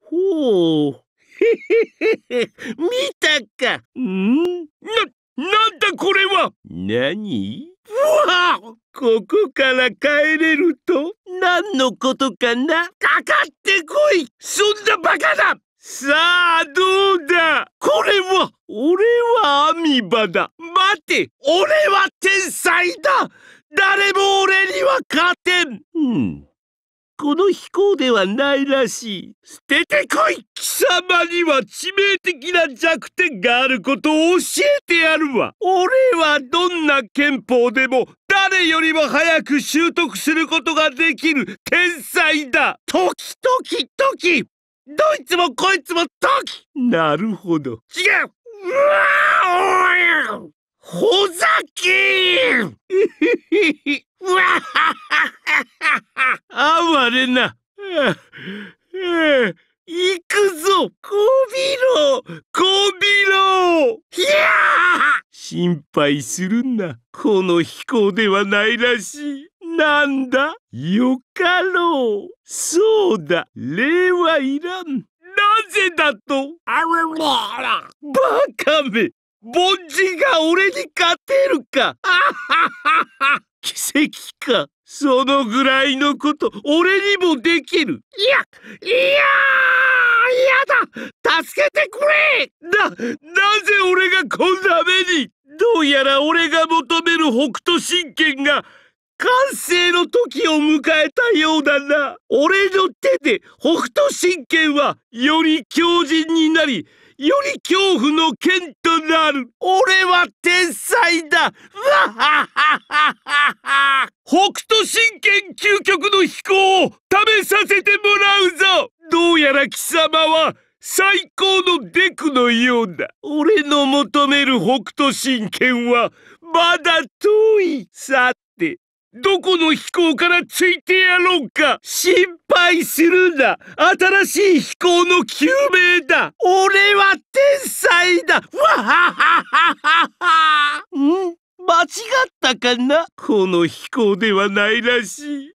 ほう。へへへへ、見たか。んな、なんだこれは何うわここから帰れると、何のことかなかかってこいそんなバカださあ、どうだこれは、俺はアミバだ待て俺は天才だ誰も俺には勝てんうん。この飛行ではないらしい。捨ててこい貴様には致命的な弱点があることを教えてやるわ俺はどんな憲法でも誰よりも早く習得することができる天才だ時々時どいつもこいつも時なるほど違ううわまれな。ああ行くぞこびろこびろひゃ心配するな。この飛行ではないらしい。なんだよかろう。そうだ、礼はいらん。なぜだとあららら。バカめ凡人が俺に勝てるかあははは奇跡そのぐらいのこと俺にもできるいやいや嫌だ助けてくれな、なぜ俺がこんな目にどうやら俺が求める北斗神拳が完成の時を迎えたようだな俺の手で北斗神拳はより強靭になりより恐怖の剣となる俺は天才だわはははは北斗神拳究極の飛行を試させてもらうぞどうやら貴様は最高のデクのようだ俺の求める北斗神拳はまだ遠いさてどこの飛行からついてやろうか心配するな新しい飛行の救命だ俺は天才だわははははん間違ったかなこの飛行ではないらしい